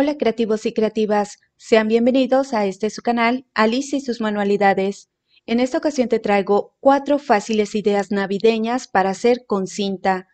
Hola creativos y creativas, sean bienvenidos a este su canal, Alice y sus manualidades. En esta ocasión te traigo cuatro fáciles ideas navideñas para hacer con cinta.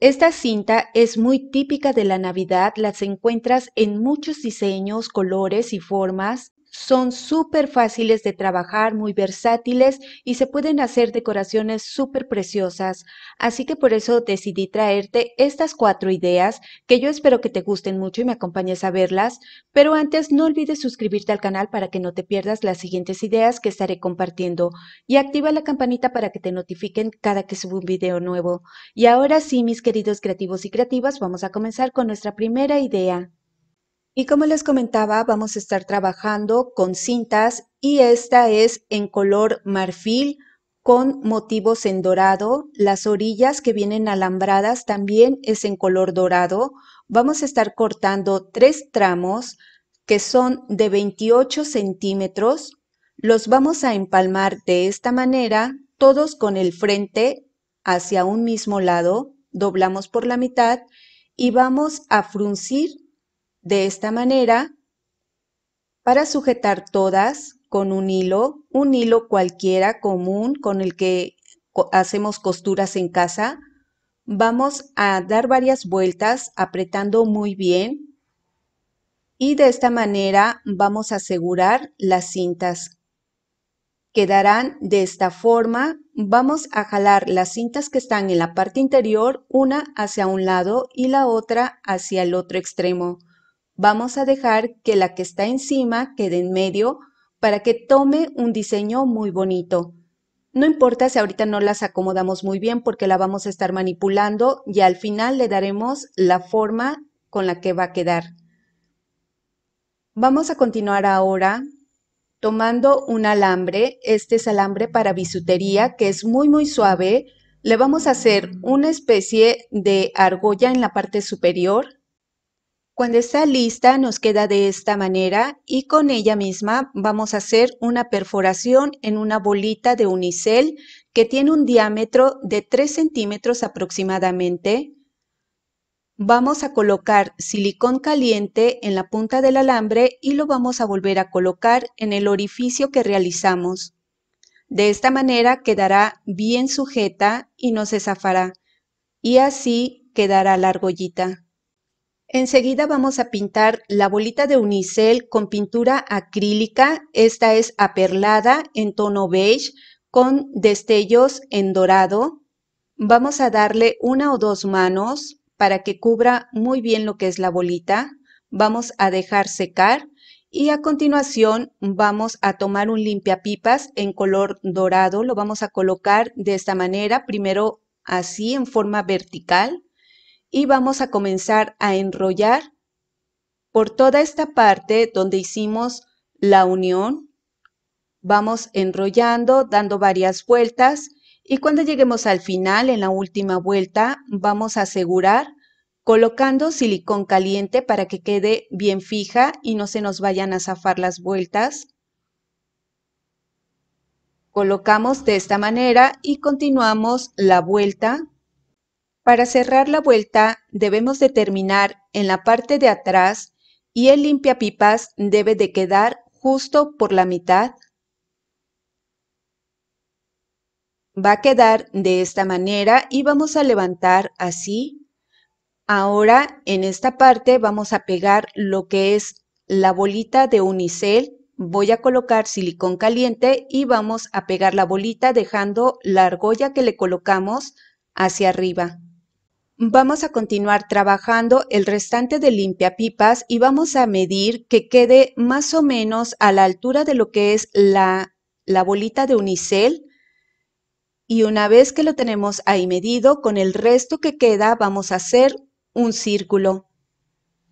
Esta cinta es muy típica de la Navidad, las encuentras en muchos diseños, colores y formas. Son súper fáciles de trabajar, muy versátiles y se pueden hacer decoraciones súper preciosas. Así que por eso decidí traerte estas cuatro ideas que yo espero que te gusten mucho y me acompañes a verlas. Pero antes no olvides suscribirte al canal para que no te pierdas las siguientes ideas que estaré compartiendo y activa la campanita para que te notifiquen cada que suba un video nuevo. Y ahora sí, mis queridos creativos y creativas, vamos a comenzar con nuestra primera idea. Y como les comentaba, vamos a estar trabajando con cintas y esta es en color marfil con motivos en dorado. Las orillas que vienen alambradas también es en color dorado. Vamos a estar cortando tres tramos que son de 28 centímetros. Los vamos a empalmar de esta manera, todos con el frente hacia un mismo lado. Doblamos por la mitad y vamos a fruncir de esta manera, para sujetar todas con un hilo, un hilo cualquiera común con el que hacemos costuras en casa, vamos a dar varias vueltas apretando muy bien y de esta manera vamos a asegurar las cintas. Quedarán de esta forma, vamos a jalar las cintas que están en la parte interior, una hacia un lado y la otra hacia el otro extremo vamos a dejar que la que está encima quede en medio para que tome un diseño muy bonito. No importa si ahorita no las acomodamos muy bien porque la vamos a estar manipulando y al final le daremos la forma con la que va a quedar. Vamos a continuar ahora tomando un alambre. Este es alambre para bisutería que es muy muy suave. Le vamos a hacer una especie de argolla en la parte superior cuando está lista nos queda de esta manera y con ella misma vamos a hacer una perforación en una bolita de unicel que tiene un diámetro de 3 centímetros aproximadamente. Vamos a colocar silicón caliente en la punta del alambre y lo vamos a volver a colocar en el orificio que realizamos. De esta manera quedará bien sujeta y no se zafará. Y así quedará la argollita. Enseguida vamos a pintar la bolita de unicel con pintura acrílica. Esta es aperlada en tono beige con destellos en dorado. Vamos a darle una o dos manos para que cubra muy bien lo que es la bolita. Vamos a dejar secar y a continuación vamos a tomar un limpiapipas en color dorado. Lo vamos a colocar de esta manera, primero así en forma vertical y vamos a comenzar a enrollar por toda esta parte donde hicimos la unión. Vamos enrollando, dando varias vueltas y cuando lleguemos al final, en la última vuelta, vamos a asegurar colocando silicón caliente para que quede bien fija y no se nos vayan a zafar las vueltas. Colocamos de esta manera y continuamos la vuelta para cerrar la vuelta debemos terminar en la parte de atrás y el limpiapipas debe de quedar justo por la mitad. Va a quedar de esta manera y vamos a levantar así. Ahora en esta parte vamos a pegar lo que es la bolita de unicel. Voy a colocar silicón caliente y vamos a pegar la bolita dejando la argolla que le colocamos hacia arriba. Vamos a continuar trabajando el restante de limpia pipas y vamos a medir que quede más o menos a la altura de lo que es la, la bolita de unicel. Y una vez que lo tenemos ahí medido, con el resto que queda vamos a hacer un círculo.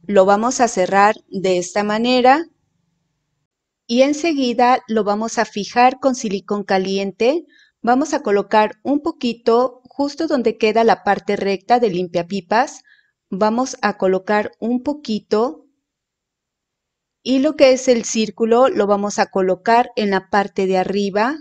Lo vamos a cerrar de esta manera y enseguida lo vamos a fijar con silicón caliente. Vamos a colocar un poquito justo donde queda la parte recta de limpiapipas, vamos a colocar un poquito y lo que es el círculo lo vamos a colocar en la parte de arriba.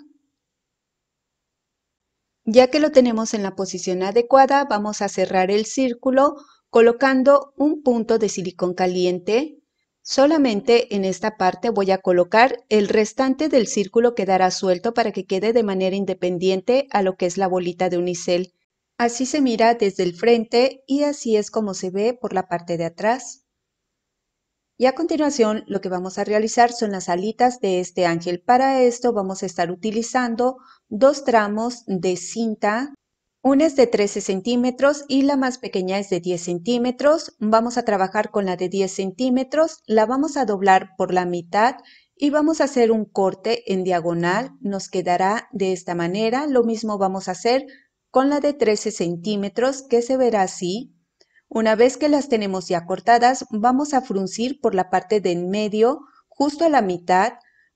Ya que lo tenemos en la posición adecuada, vamos a cerrar el círculo colocando un punto de silicón caliente Solamente en esta parte voy a colocar el restante del círculo que dará suelto para que quede de manera independiente a lo que es la bolita de unicel. Así se mira desde el frente y así es como se ve por la parte de atrás. Y a continuación lo que vamos a realizar son las alitas de este ángel. Para esto vamos a estar utilizando dos tramos de cinta una es de 13 centímetros y la más pequeña es de 10 centímetros. Vamos a trabajar con la de 10 centímetros. La vamos a doblar por la mitad y vamos a hacer un corte en diagonal. Nos quedará de esta manera. Lo mismo vamos a hacer con la de 13 centímetros que se verá así. Una vez que las tenemos ya cortadas, vamos a fruncir por la parte de en medio, justo a la mitad.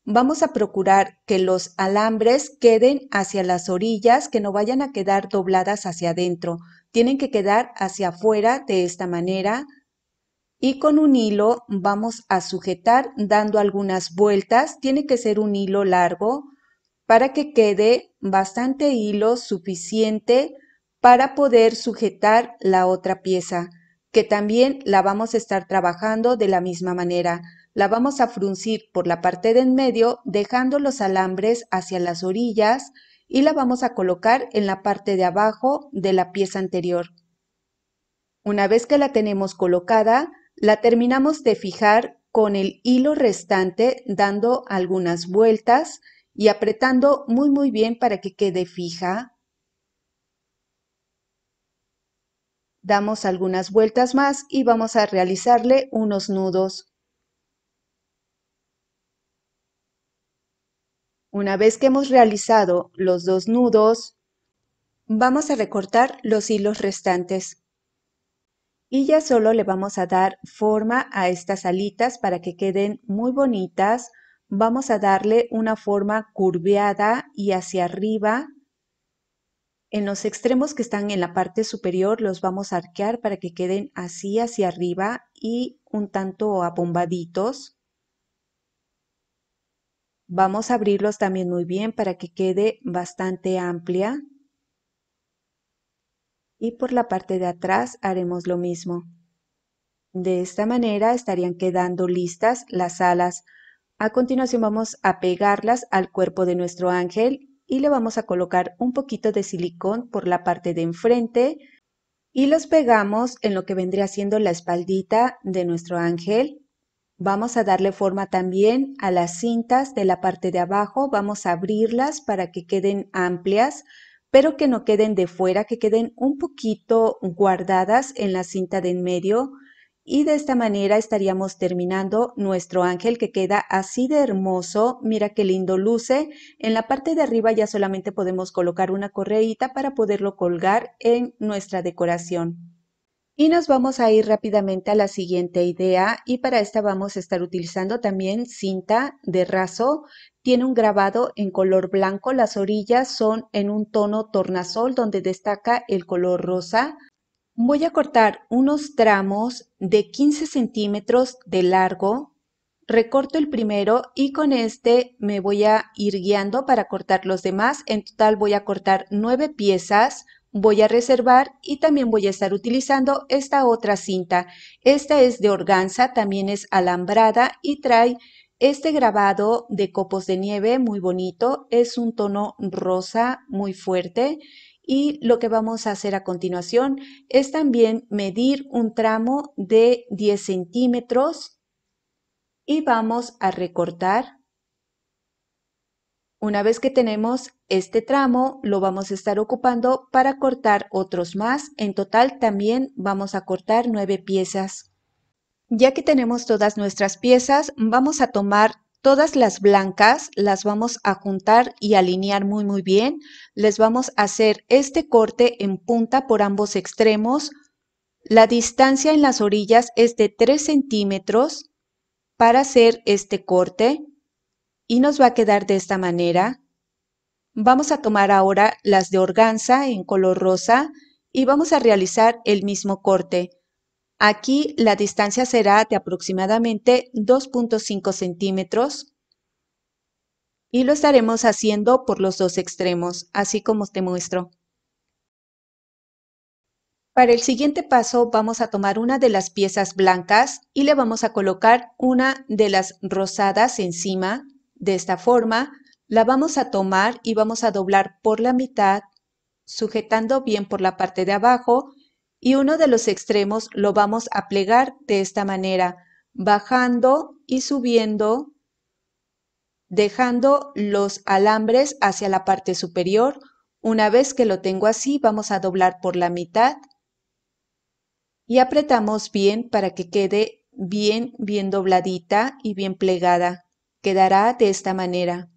Vamos a procurar que los alambres queden hacia las orillas, que no vayan a quedar dobladas hacia adentro. Tienen que quedar hacia afuera de esta manera. Y con un hilo vamos a sujetar dando algunas vueltas. Tiene que ser un hilo largo para que quede bastante hilo suficiente para poder sujetar la otra pieza, que también la vamos a estar trabajando de la misma manera. La vamos a fruncir por la parte de en medio, dejando los alambres hacia las orillas y la vamos a colocar en la parte de abajo de la pieza anterior. Una vez que la tenemos colocada, la terminamos de fijar con el hilo restante dando algunas vueltas y apretando muy muy bien para que quede fija. Damos algunas vueltas más y vamos a realizarle unos nudos. Una vez que hemos realizado los dos nudos, vamos a recortar los hilos restantes. Y ya solo le vamos a dar forma a estas alitas para que queden muy bonitas. Vamos a darle una forma curveada y hacia arriba. En los extremos que están en la parte superior los vamos a arquear para que queden así hacia arriba y un tanto abombaditos. Vamos a abrirlos también muy bien para que quede bastante amplia. Y por la parte de atrás haremos lo mismo. De esta manera estarían quedando listas las alas. A continuación vamos a pegarlas al cuerpo de nuestro ángel y le vamos a colocar un poquito de silicón por la parte de enfrente y los pegamos en lo que vendría siendo la espaldita de nuestro ángel Vamos a darle forma también a las cintas de la parte de abajo, vamos a abrirlas para que queden amplias, pero que no queden de fuera, que queden un poquito guardadas en la cinta de en medio y de esta manera estaríamos terminando nuestro ángel que queda así de hermoso. Mira qué lindo luce. En la parte de arriba ya solamente podemos colocar una correita para poderlo colgar en nuestra decoración. Y nos vamos a ir rápidamente a la siguiente idea y para esta vamos a estar utilizando también cinta de raso. Tiene un grabado en color blanco, las orillas son en un tono tornasol donde destaca el color rosa. Voy a cortar unos tramos de 15 centímetros de largo. Recorto el primero y con este me voy a ir guiando para cortar los demás. En total voy a cortar 9 piezas voy a reservar y también voy a estar utilizando esta otra cinta. Esta es de organza, también es alambrada y trae este grabado de copos de nieve muy bonito. Es un tono rosa muy fuerte y lo que vamos a hacer a continuación es también medir un tramo de 10 centímetros y vamos a recortar una vez que tenemos este tramo, lo vamos a estar ocupando para cortar otros más. En total también vamos a cortar nueve piezas. Ya que tenemos todas nuestras piezas, vamos a tomar todas las blancas, las vamos a juntar y alinear muy muy bien. Les vamos a hacer este corte en punta por ambos extremos. La distancia en las orillas es de 3 centímetros para hacer este corte y nos va a quedar de esta manera. Vamos a tomar ahora las de organza en color rosa y vamos a realizar el mismo corte. Aquí la distancia será de aproximadamente 2.5 centímetros y lo estaremos haciendo por los dos extremos, así como te muestro. Para el siguiente paso vamos a tomar una de las piezas blancas y le vamos a colocar una de las rosadas encima de esta forma, la vamos a tomar y vamos a doblar por la mitad, sujetando bien por la parte de abajo y uno de los extremos lo vamos a plegar de esta manera, bajando y subiendo, dejando los alambres hacia la parte superior. Una vez que lo tengo así, vamos a doblar por la mitad y apretamos bien para que quede bien, bien dobladita y bien plegada quedará de esta manera.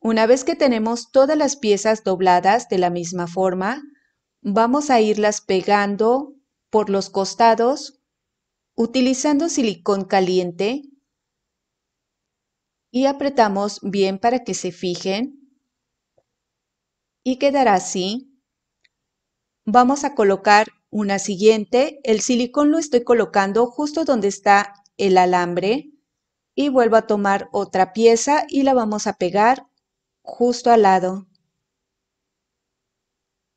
Una vez que tenemos todas las piezas dobladas de la misma forma, vamos a irlas pegando por los costados utilizando silicón caliente y apretamos bien para que se fijen y quedará así. Vamos a colocar una siguiente. El silicón lo estoy colocando justo donde está el alambre y vuelvo a tomar otra pieza y la vamos a pegar justo al lado.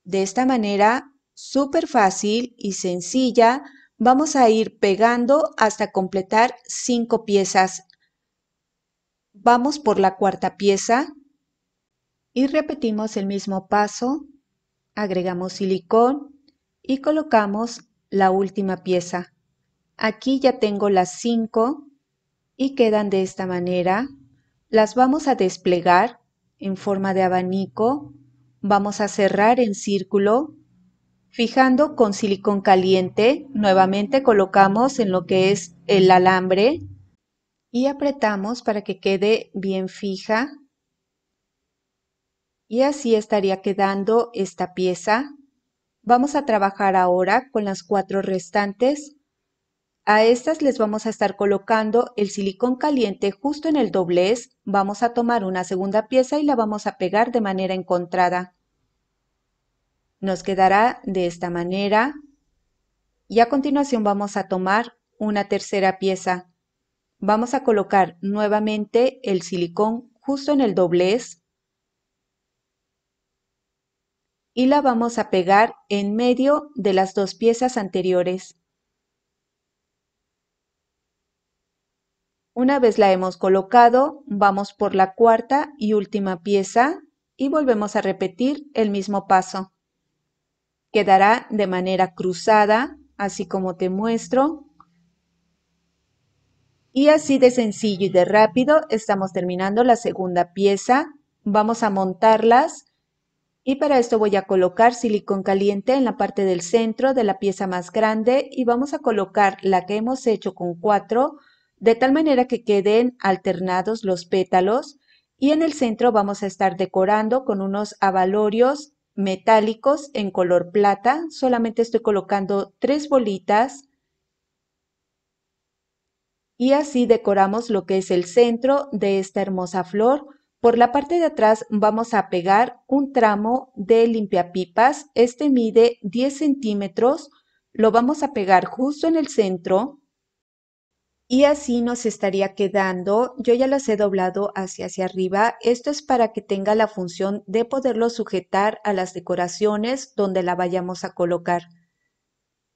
De esta manera, súper fácil y sencilla, vamos a ir pegando hasta completar cinco piezas. Vamos por la cuarta pieza y repetimos el mismo paso, agregamos silicón y colocamos la última pieza. Aquí ya tengo las 5 y quedan de esta manera. Las vamos a desplegar en forma de abanico. Vamos a cerrar en círculo. Fijando con silicón caliente, nuevamente colocamos en lo que es el alambre y apretamos para que quede bien fija. Y así estaría quedando esta pieza. Vamos a trabajar ahora con las cuatro restantes a estas les vamos a estar colocando el silicón caliente justo en el doblez. Vamos a tomar una segunda pieza y la vamos a pegar de manera encontrada. Nos quedará de esta manera. Y a continuación vamos a tomar una tercera pieza. Vamos a colocar nuevamente el silicón justo en el doblez. Y la vamos a pegar en medio de las dos piezas anteriores. Una vez la hemos colocado, vamos por la cuarta y última pieza y volvemos a repetir el mismo paso. Quedará de manera cruzada, así como te muestro. Y así de sencillo y de rápido estamos terminando la segunda pieza. Vamos a montarlas y para esto voy a colocar silicón caliente en la parte del centro de la pieza más grande y vamos a colocar la que hemos hecho con 4 de tal manera que queden alternados los pétalos y en el centro vamos a estar decorando con unos abalorios metálicos en color plata. Solamente estoy colocando tres bolitas y así decoramos lo que es el centro de esta hermosa flor. Por la parte de atrás vamos a pegar un tramo de limpiapipas. Este mide 10 centímetros. Lo vamos a pegar justo en el centro y así nos estaría quedando. Yo ya las he doblado hacia hacia arriba. Esto es para que tenga la función de poderlo sujetar a las decoraciones donde la vayamos a colocar.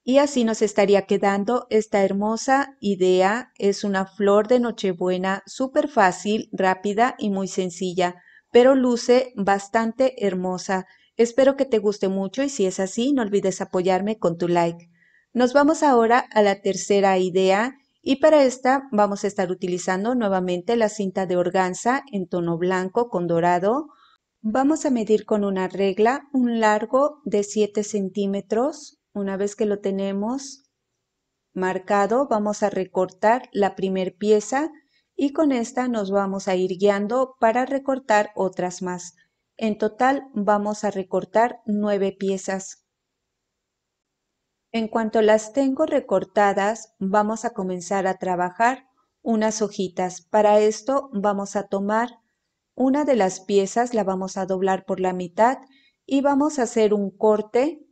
Y así nos estaría quedando esta hermosa idea. Es una flor de Nochebuena súper fácil, rápida y muy sencilla, pero luce bastante hermosa. Espero que te guste mucho y si es así, no olvides apoyarme con tu like. Nos vamos ahora a la tercera idea y para esta vamos a estar utilizando nuevamente la cinta de organza en tono blanco con dorado. Vamos a medir con una regla un largo de 7 centímetros. Una vez que lo tenemos marcado, vamos a recortar la primer pieza y con esta nos vamos a ir guiando para recortar otras más. En total vamos a recortar 9 piezas. En cuanto las tengo recortadas, vamos a comenzar a trabajar unas hojitas. Para esto vamos a tomar una de las piezas, la vamos a doblar por la mitad y vamos a hacer un corte.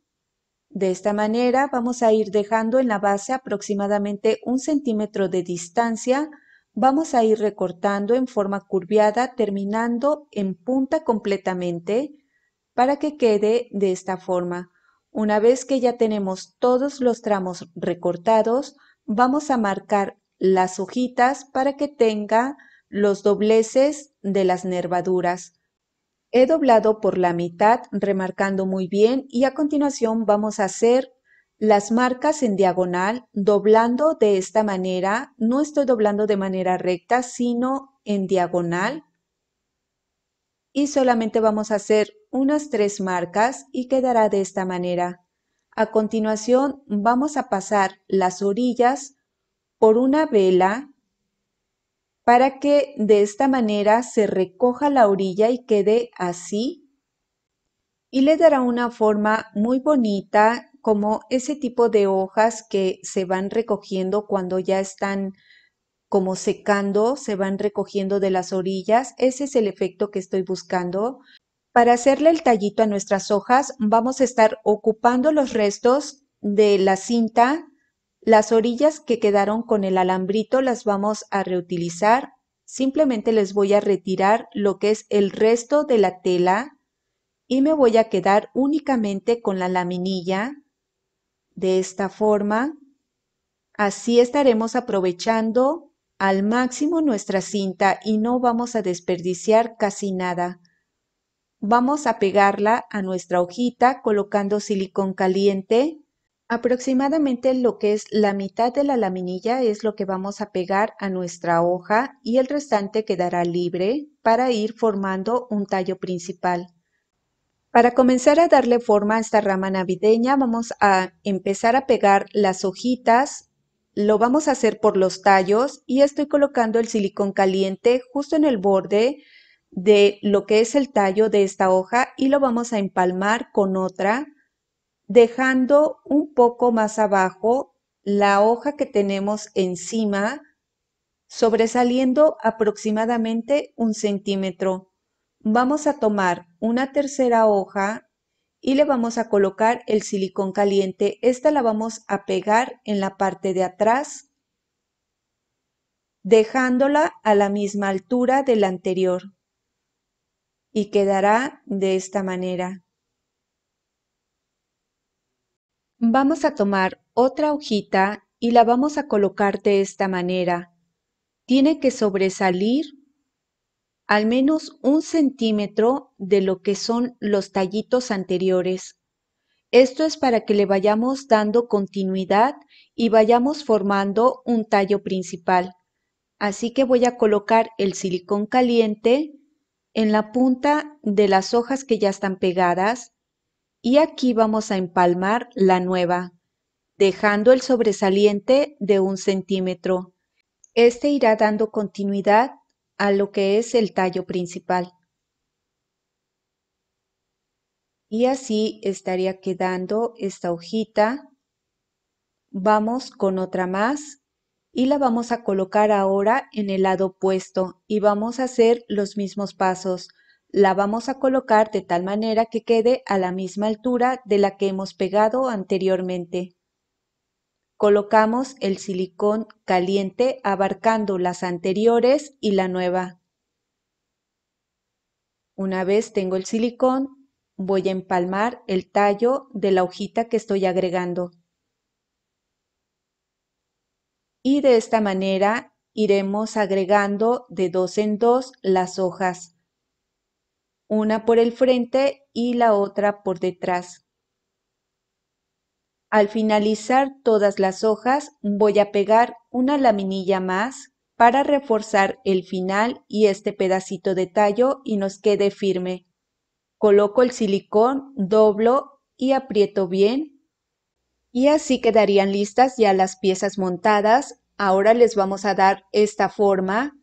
De esta manera vamos a ir dejando en la base aproximadamente un centímetro de distancia. Vamos a ir recortando en forma curviada, terminando en punta completamente para que quede de esta forma. Una vez que ya tenemos todos los tramos recortados, vamos a marcar las hojitas para que tenga los dobleces de las nervaduras. He doblado por la mitad, remarcando muy bien, y a continuación vamos a hacer las marcas en diagonal, doblando de esta manera. No estoy doblando de manera recta, sino en diagonal solamente vamos a hacer unas tres marcas y quedará de esta manera. A continuación vamos a pasar las orillas por una vela para que de esta manera se recoja la orilla y quede así y le dará una forma muy bonita como ese tipo de hojas que se van recogiendo cuando ya están como secando, se van recogiendo de las orillas. Ese es el efecto que estoy buscando. Para hacerle el tallito a nuestras hojas, vamos a estar ocupando los restos de la cinta. Las orillas que quedaron con el alambrito las vamos a reutilizar. Simplemente les voy a retirar lo que es el resto de la tela y me voy a quedar únicamente con la laminilla de esta forma. Así estaremos aprovechando al máximo nuestra cinta y no vamos a desperdiciar casi nada. Vamos a pegarla a nuestra hojita colocando silicón caliente. Aproximadamente lo que es la mitad de la laminilla es lo que vamos a pegar a nuestra hoja y el restante quedará libre para ir formando un tallo principal. Para comenzar a darle forma a esta rama navideña vamos a empezar a pegar las hojitas lo vamos a hacer por los tallos y estoy colocando el silicón caliente justo en el borde de lo que es el tallo de esta hoja y lo vamos a empalmar con otra, dejando un poco más abajo la hoja que tenemos encima, sobresaliendo aproximadamente un centímetro. Vamos a tomar una tercera hoja y le vamos a colocar el silicón caliente. Esta la vamos a pegar en la parte de atrás, dejándola a la misma altura de la anterior. Y quedará de esta manera. Vamos a tomar otra hojita y la vamos a colocar de esta manera. Tiene que sobresalir al menos un centímetro de lo que son los tallitos anteriores. Esto es para que le vayamos dando continuidad y vayamos formando un tallo principal. Así que voy a colocar el silicón caliente en la punta de las hojas que ya están pegadas y aquí vamos a empalmar la nueva, dejando el sobresaliente de un centímetro. Este irá dando continuidad a lo que es el tallo principal. Y así estaría quedando esta hojita. Vamos con otra más y la vamos a colocar ahora en el lado opuesto y vamos a hacer los mismos pasos. La vamos a colocar de tal manera que quede a la misma altura de la que hemos pegado anteriormente colocamos el silicón caliente abarcando las anteriores y la nueva. Una vez tengo el silicón, voy a empalmar el tallo de la hojita que estoy agregando. Y de esta manera iremos agregando de dos en dos las hojas, una por el frente y la otra por detrás. Al finalizar todas las hojas voy a pegar una laminilla más para reforzar el final y este pedacito de tallo y nos quede firme. Coloco el silicón, doblo y aprieto bien. Y así quedarían listas ya las piezas montadas. Ahora les vamos a dar esta forma.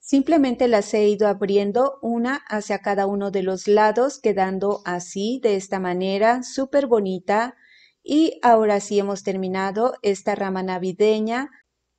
Simplemente las he ido abriendo una hacia cada uno de los lados, quedando así, de esta manera, súper bonita y ahora sí hemos terminado esta rama navideña,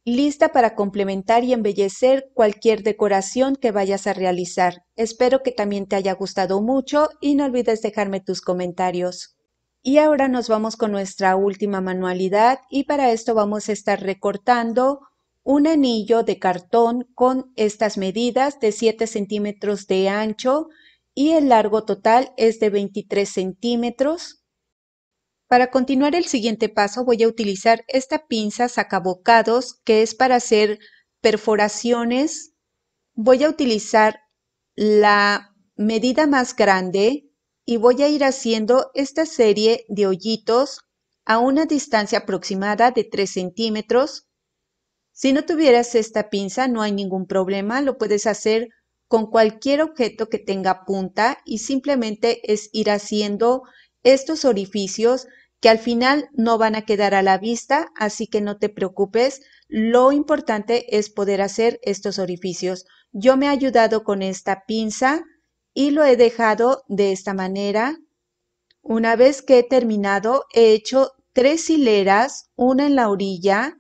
lista para complementar y embellecer cualquier decoración que vayas a realizar. Espero que también te haya gustado mucho y no olvides dejarme tus comentarios. Y ahora nos vamos con nuestra última manualidad y para esto vamos a estar recortando un anillo de cartón con estas medidas de 7 centímetros de ancho y el largo total es de 23 centímetros. Para continuar el siguiente paso voy a utilizar esta pinza sacabocados que es para hacer perforaciones. Voy a utilizar la medida más grande y voy a ir haciendo esta serie de hoyitos a una distancia aproximada de 3 centímetros. Si no tuvieras esta pinza no hay ningún problema, lo puedes hacer con cualquier objeto que tenga punta y simplemente es ir haciendo estos orificios que al final no van a quedar a la vista, así que no te preocupes. Lo importante es poder hacer estos orificios. Yo me he ayudado con esta pinza y lo he dejado de esta manera. Una vez que he terminado, he hecho tres hileras, una en la orilla,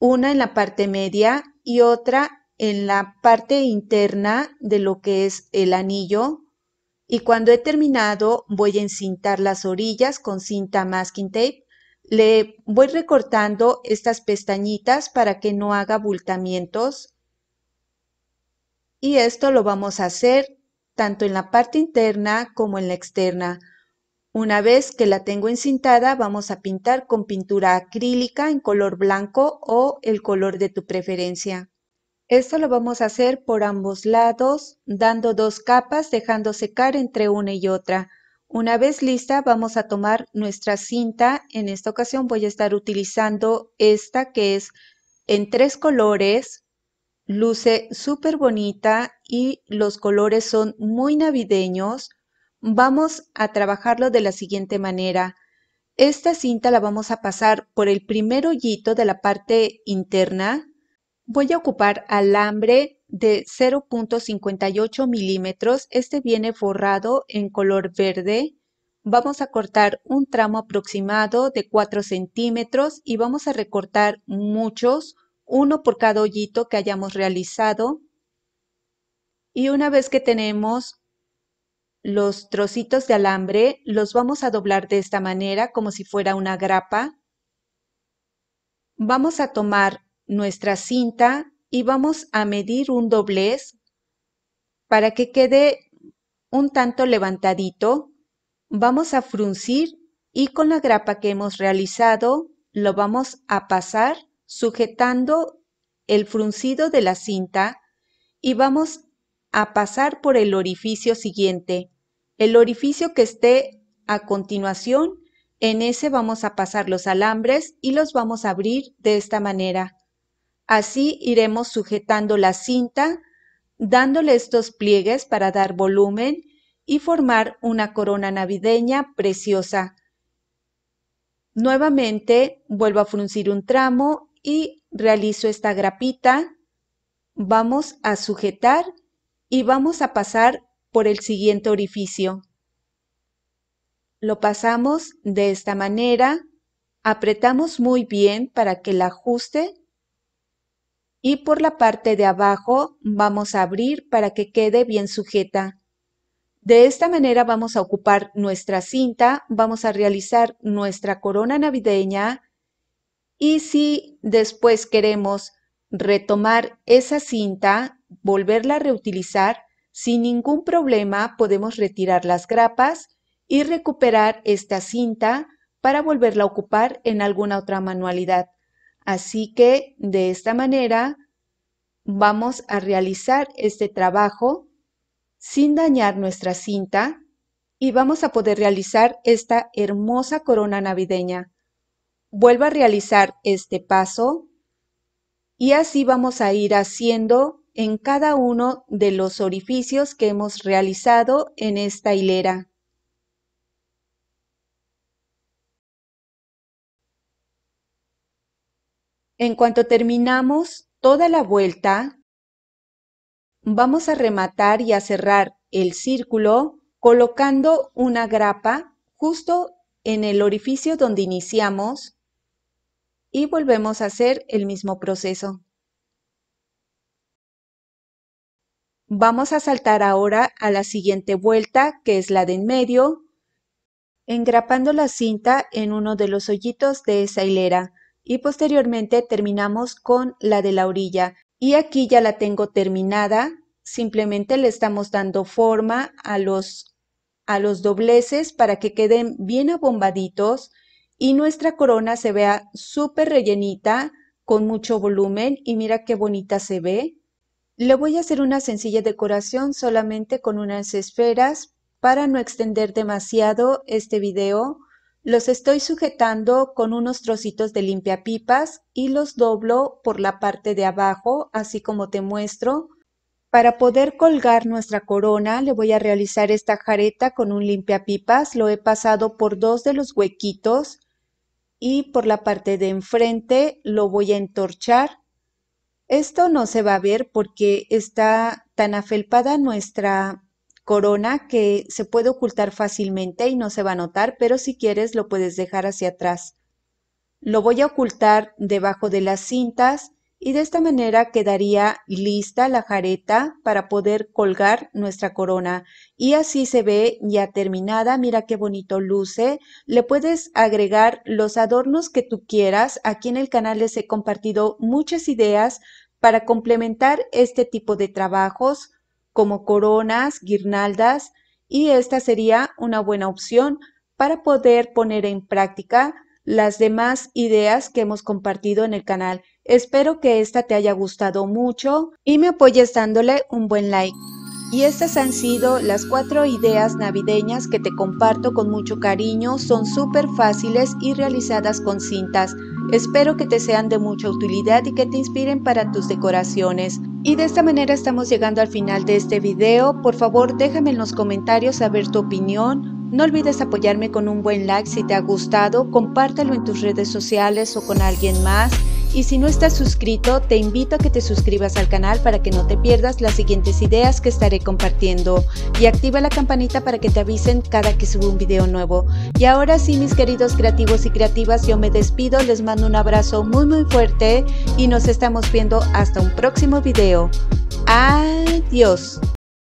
una en la parte media y otra en la parte interna de lo que es el anillo y cuando he terminado voy a encintar las orillas con cinta masking tape. Le voy recortando estas pestañitas para que no haga abultamientos. Y esto lo vamos a hacer tanto en la parte interna como en la externa. Una vez que la tengo encintada, vamos a pintar con pintura acrílica en color blanco o el color de tu preferencia. Esto lo vamos a hacer por ambos lados, dando dos capas, dejando secar entre una y otra. Una vez lista, vamos a tomar nuestra cinta. En esta ocasión voy a estar utilizando esta que es en tres colores. Luce súper bonita y los colores son muy navideños. Vamos a trabajarlo de la siguiente manera. Esta cinta la vamos a pasar por el primer hoyito de la parte interna Voy a ocupar alambre de 0.58 milímetros. Este viene forrado en color verde. Vamos a cortar un tramo aproximado de 4 centímetros y vamos a recortar muchos, uno por cada hoyito que hayamos realizado. Y una vez que tenemos los trocitos de alambre, los vamos a doblar de esta manera como si fuera una grapa. Vamos a tomar nuestra cinta y vamos a medir un doblez para que quede un tanto levantadito. Vamos a fruncir y con la grapa que hemos realizado lo vamos a pasar sujetando el fruncido de la cinta y vamos a pasar por el orificio siguiente. El orificio que esté a continuación, en ese vamos a pasar los alambres y los vamos a abrir de esta manera. Así iremos sujetando la cinta, dándole estos pliegues para dar volumen y formar una corona navideña preciosa. Nuevamente vuelvo a fruncir un tramo y realizo esta grapita. Vamos a sujetar y vamos a pasar por el siguiente orificio. Lo pasamos de esta manera, apretamos muy bien para que el ajuste y por la parte de abajo vamos a abrir para que quede bien sujeta. De esta manera vamos a ocupar nuestra cinta, vamos a realizar nuestra corona navideña y si después queremos retomar esa cinta, volverla a reutilizar, sin ningún problema podemos retirar las grapas y recuperar esta cinta para volverla a ocupar en alguna otra manualidad. Así que de esta manera vamos a realizar este trabajo sin dañar nuestra cinta y vamos a poder realizar esta hermosa corona navideña. Vuelvo a realizar este paso y así vamos a ir haciendo en cada uno de los orificios que hemos realizado en esta hilera. En cuanto terminamos toda la vuelta, vamos a rematar y a cerrar el círculo colocando una grapa justo en el orificio donde iniciamos y volvemos a hacer el mismo proceso. Vamos a saltar ahora a la siguiente vuelta, que es la de en medio, engrapando la cinta en uno de los hoyitos de esa hilera y posteriormente terminamos con la de la orilla. Y aquí ya la tengo terminada, simplemente le estamos dando forma a los, a los dobleces para que queden bien abombaditos y nuestra corona se vea súper rellenita con mucho volumen y mira qué bonita se ve. Le voy a hacer una sencilla decoración solamente con unas esferas para no extender demasiado este video los estoy sujetando con unos trocitos de limpia pipas y los doblo por la parte de abajo, así como te muestro. Para poder colgar nuestra corona, le voy a realizar esta jareta con un limpia pipas. Lo he pasado por dos de los huequitos y por la parte de enfrente lo voy a entorchar. Esto no se va a ver porque está tan afelpada nuestra corona que se puede ocultar fácilmente y no se va a notar, pero si quieres lo puedes dejar hacia atrás. Lo voy a ocultar debajo de las cintas y de esta manera quedaría lista la jareta para poder colgar nuestra corona. Y así se ve ya terminada, mira qué bonito luce. Le puedes agregar los adornos que tú quieras. Aquí en el canal les he compartido muchas ideas para complementar este tipo de trabajos como coronas, guirnaldas, y esta sería una buena opción para poder poner en práctica las demás ideas que hemos compartido en el canal. Espero que esta te haya gustado mucho y me apoyes dándole un buen like. Y estas han sido las cuatro ideas navideñas que te comparto con mucho cariño. Son súper fáciles y realizadas con cintas. Espero que te sean de mucha utilidad y que te inspiren para tus decoraciones. Y de esta manera estamos llegando al final de este video. Por favor, déjame en los comentarios saber tu opinión. No olvides apoyarme con un buen like si te ha gustado, compártelo en tus redes sociales o con alguien más y si no estás suscrito, te invito a que te suscribas al canal para que no te pierdas las siguientes ideas que estaré compartiendo y activa la campanita para que te avisen cada que subo un video nuevo. Y ahora sí, mis queridos creativos y creativas, yo me despido, les mando un abrazo muy muy fuerte y nos estamos viendo hasta un próximo video. Adiós.